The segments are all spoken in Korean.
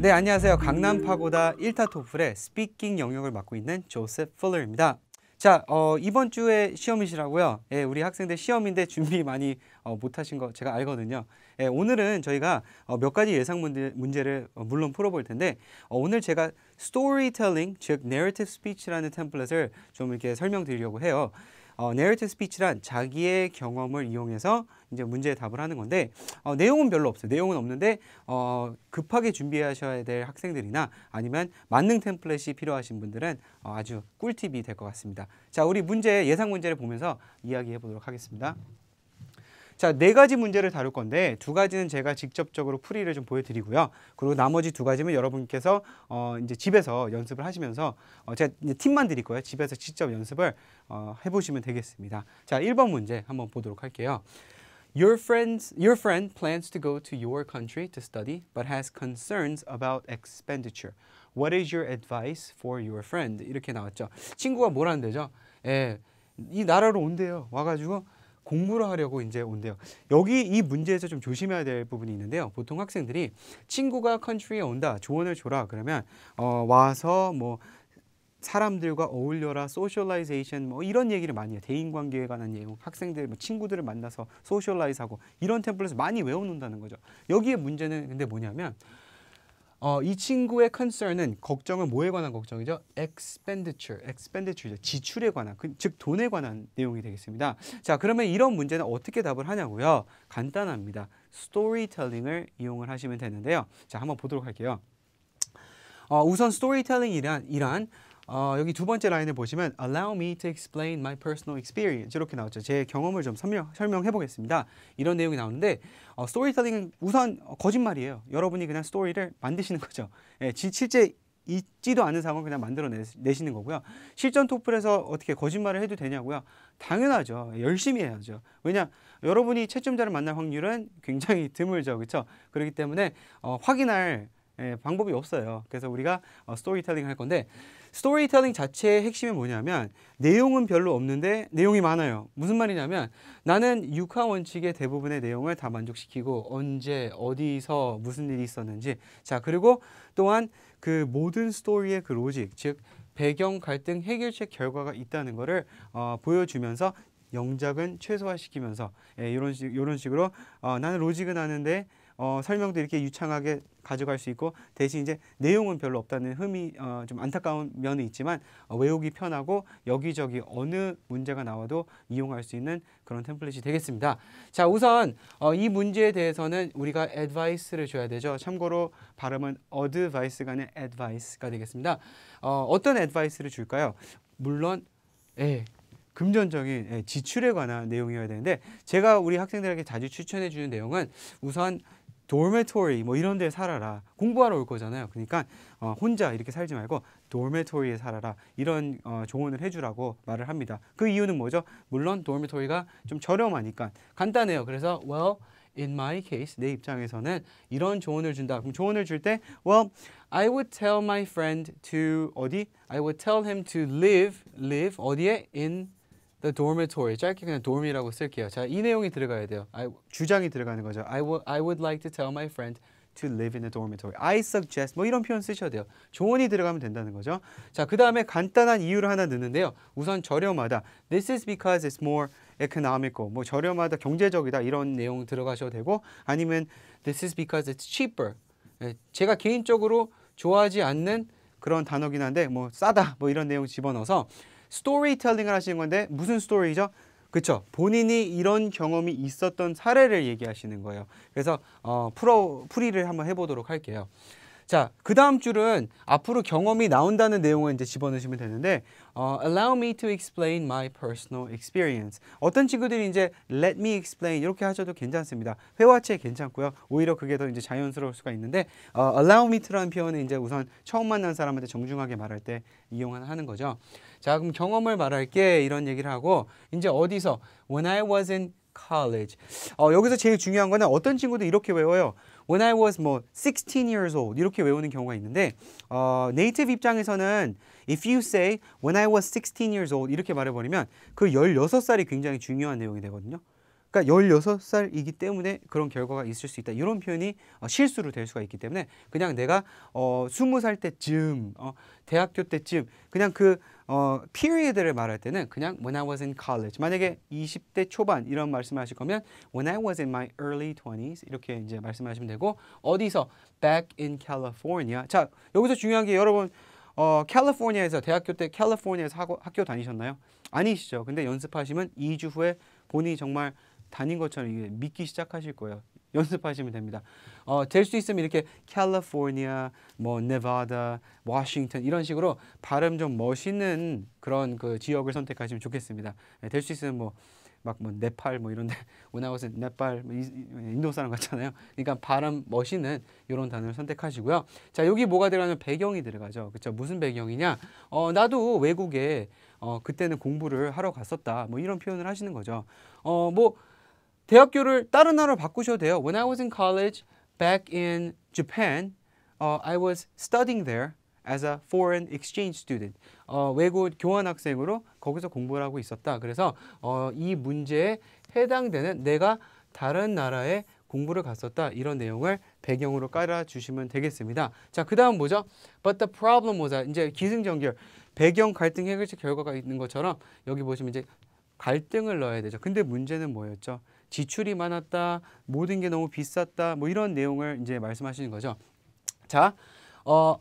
네, 안녕하세요. 강남 파고다 1타 토플의 스피킹 영역을 맡고 있는 조셉 풀러입니다. 자, 어, 이번 주에 시험이시라고요. 예, 우리 학생들 시험인데 준비 많이 어, 못하신 거 제가 알거든요. 예, 오늘은 저희가 어, 몇 가지 예상 문제, 문제를 어, 물론 풀어볼 텐데 어, 오늘 제가 스토리텔링, 즉 n a 티 r a t i 라는 템플릿을 좀 이렇게 설명드리려고 해요. 어, n a r r a t 란 자기의 경험을 이용해서 이제 문제에 답을 하는 건데 어, 내용은 별로 없어요. 내용은 없는데 어, 급하게 준비하셔야 될 학생들이나 아니면 만능 템플릿이 필요하신 분들은 어, 아주 꿀팁이 될 것 같습니다. 자, 우리 문제 예상 문제를 보면서 이야기해 보도록 하겠습니다. 자, 네 가지 문제를 다룰 건데 두 가지는 제가 직접적으로 풀이를 좀 보여드리고요. 그리고 나머지 두 가지는 여러분께서 어, 이제 집에서 연습을 하시면서 어, 제가 팁만 드릴 거예요. 집에서 직접 연습을 어, 해보시면 되겠습니다. 자, 1번 문제 한번 보도록 할게요. Your, friends, your friend plans to go to your country to study but has concerns about expenditure. What is your advice for your friend? 이렇게 나왔죠. 친구가 뭘 한대죠? 예, 이 나라로 온대요. 와가지고 공부를 하려고 이제 온대요. 여기 이 문제에서 좀 조심해야 될 부분이 있는데요. 보통 학생들이 친구가 컨트리에 온다, 조언을 줘라 그러면 어, 와서 뭐 사람들과 어울려라, 소셜라이제이션 뭐 이런 얘기를 많이 해요. 대인관계에 관한 내용, 학생들, 뭐 친구들을 만나서 소셜라이즈하고 이런 템플릿을 많이 외워놓는다는 거죠. 여기에 문제는 근데 뭐냐면 어, 이 친구의 concern은 걱정은 뭐에 관한 걱정이죠? expenditure, expenditure, 지출에 관한, 그, 즉 돈에 관한 내용이 되겠습니다. 자, 그러면 이런 문제는 어떻게 답을 하냐고요? 간단합니다. storytelling을 이용을 하시면 되는데요. 자, 한번 보도록 할게요. 어, 우선 storytelling이란 이란 어, 여기 두 번째 라인을 보시면 Allow me to explain my personal experience 이렇게 나왔죠. 제 경험을 좀 설명, 설명해 보겠습니다. 이런 내용이 나오는데 어, 스토리텔링은 우선 거짓말이에요. 여러분이 그냥 스토리를 만드시는 거죠. 예, 지, 실제 있지도 않은 상황을 그냥 만들어내시는 거고요. 실전 토플에서 어떻게 거짓말을 해도 되냐고요? 당연하죠. 열심히 해야죠. 왜냐, 여러분이 채점자를 만날 확률은 굉장히 드물죠. 그렇죠? 그렇기 때문에 어, 확인할 예, 방법이 없어요. 그래서 우리가 어, 스토리텔링 할 건데 스토리텔링 자체의 핵심이 뭐냐면 내용은 별로 없는데 내용이 많아요. 무슨 말이냐면 나는 육하 원칙의 대부분의 내용을 다 만족시키고 언제 어디서 무슨 일이 있었는지 자 그리고 또한 그 모든 스토리의 그 로직 즉 배경 갈등 해결책 결과가 있다는 것을 어, 보여주면서 영작은 최소화시키면서 예, 이런 식 이런 식으로 어, 나는 로직은 아는데 어, 설명도 이렇게 유창하게 가져갈 수 있고 대신 이제 내용은 별로 없다는 흠이 어, 좀 안타까운 면이 있지만 어, 외우기 편하고 여기저기 어느 문제가 나와도 이용할 수 있는 그런 템플릿이 되겠습니다. 자 우선 어, 이 문제에 대해서는 우리가 advice를 줘야 되죠. 참고로 발음은 advice가 아닌 advice가 되겠습니다. 어, 어떤 advice를 줄까요? 물론 예, 금전적인 예, 지출에 관한 내용이어야 되는데 제가 우리 학생들에게 자주 추천해 주는 내용은 우선 dormitory 뭐 이런 데 살아라. 공부하러 올 거잖아요. 그러니까 어, 혼자 이렇게 살지 말고 dormitory에 살아라. 이런 어, 조언을 해주라고 말을 합니다. 그 이유는 뭐죠? 물론 dormitory가 좀 저렴하니까 간단해요. 그래서 well in my case 내 입장에서는 이런 조언을 준다. 그럼 조언을 줄 때 well I would tell my friend to 어디 I would tell him to live live 어디에 in the dormitory 짧게 그냥 dorm이라고 쓸게요. 자, 이 내용이 들어가야 돼요. I, 주장이 들어가는 거죠. I, w I would like to tell my friend to live in a dormitory. I suggest 뭐 이런 표현 쓰셔도 돼요. 조언이 들어가면 된다는 거죠. 자, 그 다음에 간단한 이유를 하나 넣는데요. 우선 저렴하다. This is because it's more economical. 뭐 저렴하다, 경제적이다 이런 내용 들어가셔도 되고 아니면 this is because it's cheaper. 예, 제가 개인적으로 좋아하지 않는 그런 단어긴 한데 뭐 싸다 뭐 이런 내용 집어넣어서 스토리텔링을 하시는 건데 무슨 스토리죠? 그렇죠. 본인이 이런 경험이 있었던 사례를 얘기하시는 거예요. 그래서 어, 풀어, 풀이를 한번 해보도록 할게요. 자, 그 다음 줄은 앞으로 경험이 나온다는 내용을 이제 집어넣으시면 되는데 어, allow me to explain my personal experience. 어떤 친구들이 이제 let me explain 이렇게 하셔도 괜찮습니다. 회화체 괜찮고요. 오히려 그게 더 이제 자연스러울 수가 있는데 어, allow me to라는 표현은 이제 우선 처음 만난 사람한테 정중하게 말할 때 이용하는 거죠. 자, 그럼 경험을 말할게 이런 얘기를 하고 이제 어디서 when I was in college. 어, 여기서 제일 중요한 거는 어떤 친구도 이렇게 외워요. when I was 뭐16 years old 이렇게 외우는 경우가 있는데 어, 네이티브 입장에서는 if you say when I was 16 years old 이렇게 말해버리면 그 16살이 굉장히 중요한 내용이 되거든요. 그러니까 16살이기 때문에 그런 결과가 있을 수 있다. 이런 표현이 어, 실수로 될 수가 있기 때문에 그냥 내가 어, 20살 때쯤, 어, 대학교 때쯤 그냥 그 어, period를 말할 때는 그냥 when I was in college. 만약에 20대 초반 이런 말씀을 하실 거면 when I was in my early 20s 이렇게 이제 말씀하시면 되고 어디서 back in California. 자, 여기서 중요한 게 여러분 어, 캘리포니아에서 대학교 때 캘리포니아에서 하 학교 다니셨나요? 아니시죠. 근데 연습하시면 2주 후에 본인이 정말 다닌 것처럼 이게 믿기 시작하실 거예요. 연습하시면 됩니다. 어, 될 수 있으면 이렇게 캘리포니아, 뭐 네바다, 워싱턴 이런 식으로 발음 좀 멋있는 그런 그 지역을 선택하시면 좋겠습니다. 네, 예, 될수 있으면 뭐 막 뭐 네팔 뭐 이런데 오나우스 네팔 뭐 인도 사람 같잖아요. 그러니까 발음 멋있는 이런 단어를 선택하시고요. 자 여기 뭐가 들어가면 배경이 들어가죠. 그렇죠? 무슨 배경이냐? 어 나도 외국에 어 그때는 공부를 하러 갔었다. 뭐 이런 표현을 하시는 거죠. 어뭐 대학교를 다른 나라로 바꾸셔도 돼요. When I was in college back in Japan, uh, I was studying there as a foreign exchange student. 어, 외국 교환학생으로 거기서 공부를 하고 있었다. 그래서 어, 이 문제에 해당되는 내가 다른 나라에 공부를 갔었다. 이런 내용을 배경으로 깔아주시면 되겠습니다. 자, 그 다음 뭐죠? But the problem was 이제 기승전결, 배경 갈등 해결책 결과가 있는 것처럼 여기 보시면 이제 갈등을 넣어야 되죠. 근데 문제는 뭐였죠? 지출이 많았다, 모든 게 너무 비쌌다, 뭐 이런 내용을 이제 말씀하시는 거죠. 자, 어,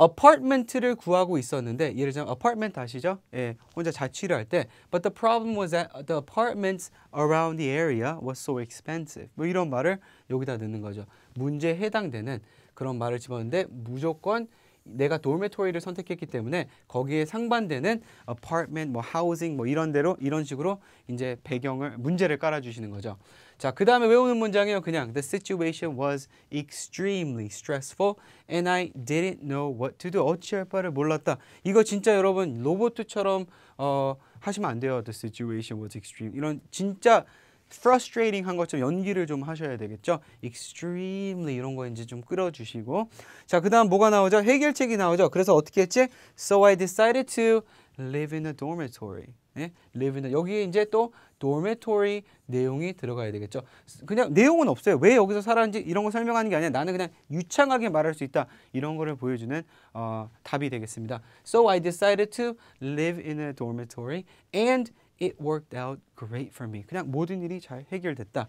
a 파트먼트를 구하고 있었는데 예를 들면 a 파트먼트 아시죠? 예, 혼자 자취를 할 때 but the problem was that the apartments around the area was so expensive 뭐 이런 말을 여기다 넣는 거죠. 문제에 해당되는 그런 말을 집었는데 무조건 내가 도메토리를 선택했기 때문에 거기에 상반되는 apartment, 뭐 housing 뭐 이런 대로 이런 식으로 이제 배경을 문제를 깔아주시는 거죠. 자, 그 다음에 외우는 문장이요 그냥 The situation was extremely stressful and I didn't know what to do. 어찌할 바를 몰랐다. 이거 진짜 여러분 로봇처럼 어, 하시면 안 돼요. The situation was extreme. 이런 진짜 frustrating 한 것처럼 연기를 좀 하셔야 되겠죠. extremely 이런 거인지 좀 끌어주시고 자, 그 다음 뭐가 나오죠? 해결책이 나오죠. 그래서 어떻게 했지? So I decided to live in a dormitory. 네? live in a, 여기에 이제 또 dormitory 내용이 들어가야 되겠죠. 그냥 내용은 없어요. 왜 여기서 살았는지 이런 거 설명하는 게 아니라 나는 그냥 유창하게 말할 수 있다. 이런 거를 보여주는 어, 답이 되겠습니다. So I decided to live in a dormitory and It worked out great for me. 그냥 모든 일이 잘 해결됐다.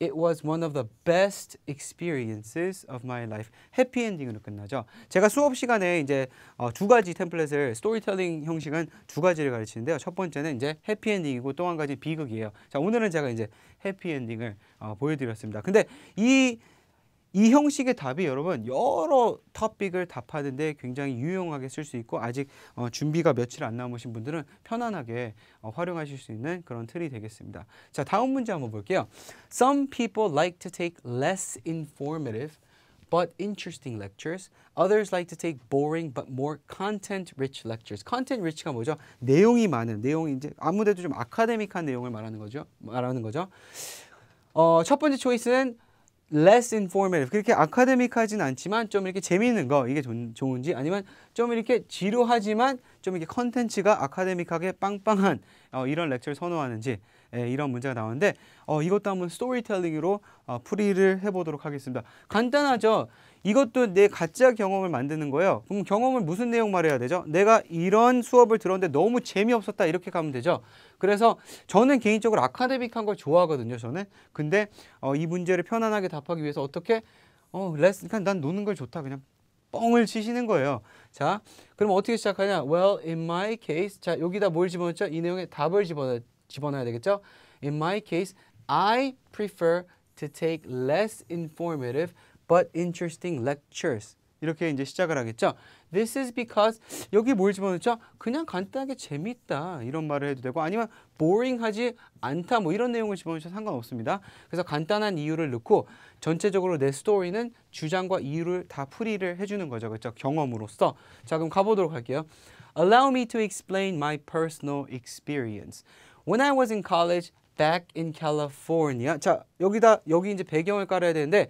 It was one of the best experiences of my life. 해피엔딩으로 끝나죠. 제가 수업 시간에 이제 어, 두 가지 템플릿을 스토리텔링 형식은 두 가지를 가르치는데요. 첫 번째는 이제 해피엔딩이고 또 한 가지 비극이에요. 자 오늘은 제가 이제 해피엔딩을 어, 보여드렸습니다. 근데 이이 형식의 답이 여러분 여러 토픽을 답하는데 굉장히 유용하게 쓸 수 있고 아직 어, 준비가 며칠 안 남으신 분들은 편안하게 어, 활용하실 수 있는 그런 틀이 되겠습니다. 자 다음 문제 한번 볼게요. Some people like to take less informative but interesting lectures. Others like to take boring but more content-rich lectures. content-rich가 뭐죠? 내용이 많은, 내용이 이제 아무래도 좀 아카데믹한 내용을 말하는 거죠. 말하는 거죠. 어, 첫 번째 초이스는 less informative 그렇게 아카데믹하진 않지만 좀 이렇게 재미있는 거 이게 좋은지 아니면 좀 이렇게 지루하지만 좀 이렇게 컨텐츠가 아카데믹하게 빵빵한 어, 이런 렉처를 선호하는지 예, 이런 문제가 나오는데 어, 이것도 한번 스토리텔링으로 어, 풀이를 해보도록 하겠습니다. 간단하죠? 이것도 내 가짜 경험을 만드는 거예요. 그럼 경험을 무슨 내용 말해야 되죠? 내가 이런 수업을 들었는데 너무 재미없었다 이렇게 가면 되죠. 그래서 저는 개인적으로 아카데믹한 걸 좋아하거든요. 저는 근데 어, 이 문제를 편안하게 답하기 위해서 어떻게 어 레슨 그냥 난 노는 걸 좋다 그냥 뻥을 치시는 거예요. 자, 그럼 어떻게 시작하냐? Well, in my case, 자 여기다 뭘 집어넣죠? 이 내용에 답을 집어넣, 집어넣어야 되겠죠? In my case, I prefer to take less informative but interesting lectures. 이렇게 이제 시작을 하겠죠. This is because 여기 뭘 집어넣죠? 그냥 간단하게 재밌다 이런 말을 해도 되고 아니면 boring하지 않다 뭐 이런 내용을 집어넣으셔도 상관없습니다. 그래서 간단한 이유를 넣고 전체적으로 내 스토리는 주장과 이유를 다 풀이를 해주는 거죠. 그렇죠? 경험으로써. 자 그럼 가보도록 할게요. Allow me to explain my personal experience. When I was in college back in California. 자 여기다 여기 이제 배경을 깔아야 되는데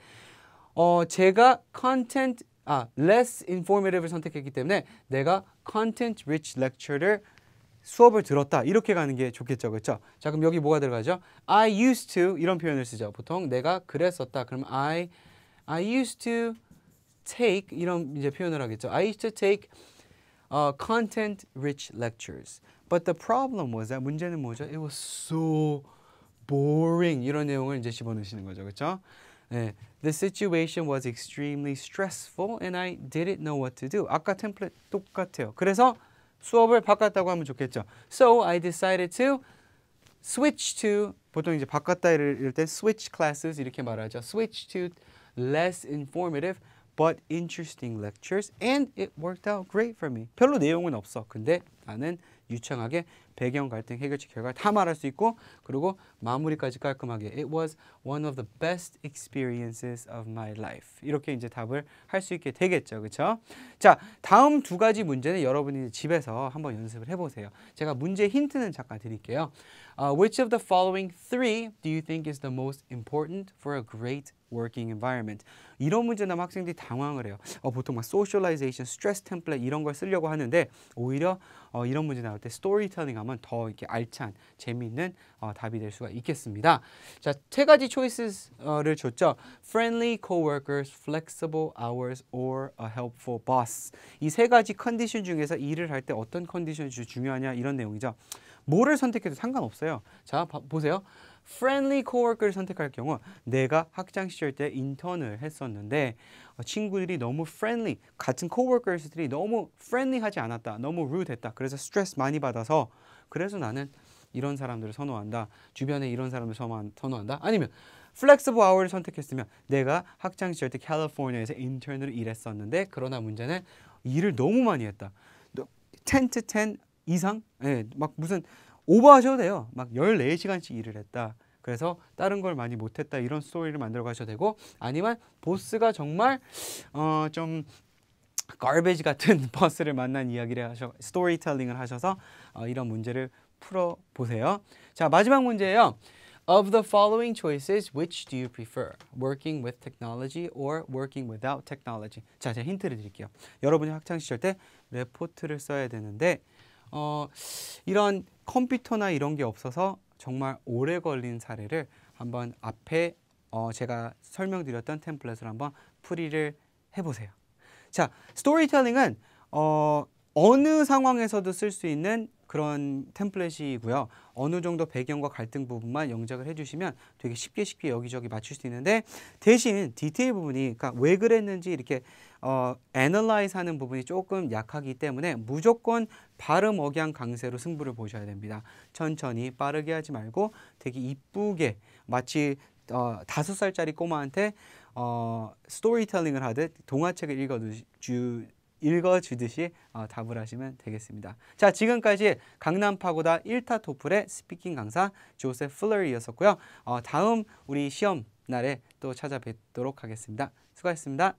어, 제가 content 아, less informative을 선택했기 때문에 내가 content rich lecture를 수업을 들었다 이렇게 가는 게 좋겠죠 그렇죠 자 그럼 여기 뭐가 들어가죠 I used to 이런 표현을 쓰죠 보통 내가 그랬었다 그럼 I I used to take 이런 이제 표현을 하겠죠 I used to take uh, content rich lectures but the problem was that 문제는 뭐죠 it was so boring 이런 내용을 이제 집어넣으시는 거죠 그렇죠 Eh, the situation was extremely stressful and I didn't know what to do. 아까 템플릿 똑같아요. 그래서 수업을 바꿨다고 하면 좋겠죠. So I decided to switch to 보통 이제 바꿨다 이럴 때 switch classes 이렇게 말하죠. switch to less informative but interesting lectures and it worked out great for me. 별로 내용은 없어. 근데 나는 유창하게 배경 갈등 해결책 결과 다 말할 수 있고 그리고 마무리까지 깔끔하게 It was one of the best experiences of my life 이렇게 이제 답을 할 수 있게 되겠죠 그렇죠? 자 다음 두 가지 문제는 여러분이 집에서 한번 연습을 해보세요 제가 문제 힌트는 잠깐 드릴게요 uh, Which of the following three do you think is the most important for a great working environment. 이런 문제 나면 학생들이 당황을 해요. 어, 보통 막 socialization, stress template 이런 걸 쓰려고 하는데 오히려 어, 이런 문제 나올 때 storytelling 다음은 더 이렇게 알찬 재미있는 어, 답이 될 수가 있겠습니다. 자, 세 가지 choices를 어, 줬죠. friendly coworkers, flexible hours or a helpful boss. 이 세 가지 컨디션 중에서 일을 할 때 어떤 컨디션이 중요하냐 이런 내용이죠. 뭐를 선택해도 상관없어요. 자, 바, 보세요. friendly coworker를 선택할 경우 내가 학창 시절 때 인턴을 했었는데 어, 친구들이 너무 friendly 같은 coworkers들이 너무 friendly하지 않았다 너무 rude했다 그래서 스트레스 많이 받아서 그래서 나는 이런 사람들을 선호한다. 주변에 이런 사람을 선호한다. 아니면 플렉스브 아워를 선택했으면 내가 학창 시절 때 캘리포니아에서 인턴으로 일했었는데 그러나 문제는 일을 너무 많이 했다. 텐트 텐 이상? 예, 막 무슨 오버하셔도 돼요. 막 14시간씩 일을 했다. 그래서 다른 걸 많이 못했다 이런 스토리를 만들어 가셔도 되고 아니면 보스가 정말 어, 좀 g 베지 같은 버스를 만난 이야기를 하셔 스토리텔링을 하셔서 어, 이런 문제를 풀어 보세요. 자, 마지막 문제예요. Of the following choices, which do you prefer? Working with technology or working without technology? 자, 제가 힌트를 드릴게요. 여러분이 학창시절 때 레포트를 써야 되는데 어, 이런 컴퓨터나 이런 게 없어서 정말 오래 걸린 사례를 한번 앞에 어, 제가 설명드렸던 템플릿을 한번 풀이를 해보세요. 자, 스토리텔링은 어, 어느 상황에서도 쓸 수 있는 그런 템플릿이고요. 어느 정도 배경과 갈등 부분만 영작을 해주시면 되게 쉽게 쉽게 여기저기 맞출 수 있는데 대신 디테일 부분이 그러니까 왜 그랬는지 이렇게 어, 애널라이즈 하는 부분이 조금 약하기 때문에 무조건 발음 억양 강세로 승부를 보셔야 됩니다. 천천히 빠르게 하지 말고 되게 이쁘게 마치 어, 다섯 살짜리 꼬마한테 어, 스토리텔링을 하듯 동화책을 읽어주, 읽어주듯이 어, 답을 하시면 되겠습니다. 자, 지금까지 강남파고다 1타 토플의 스피킹 강사 조셉 플러리였었고요. 어, 다음 우리 시험 날에 또 찾아뵙도록 하겠습니다. 수고하셨습니다.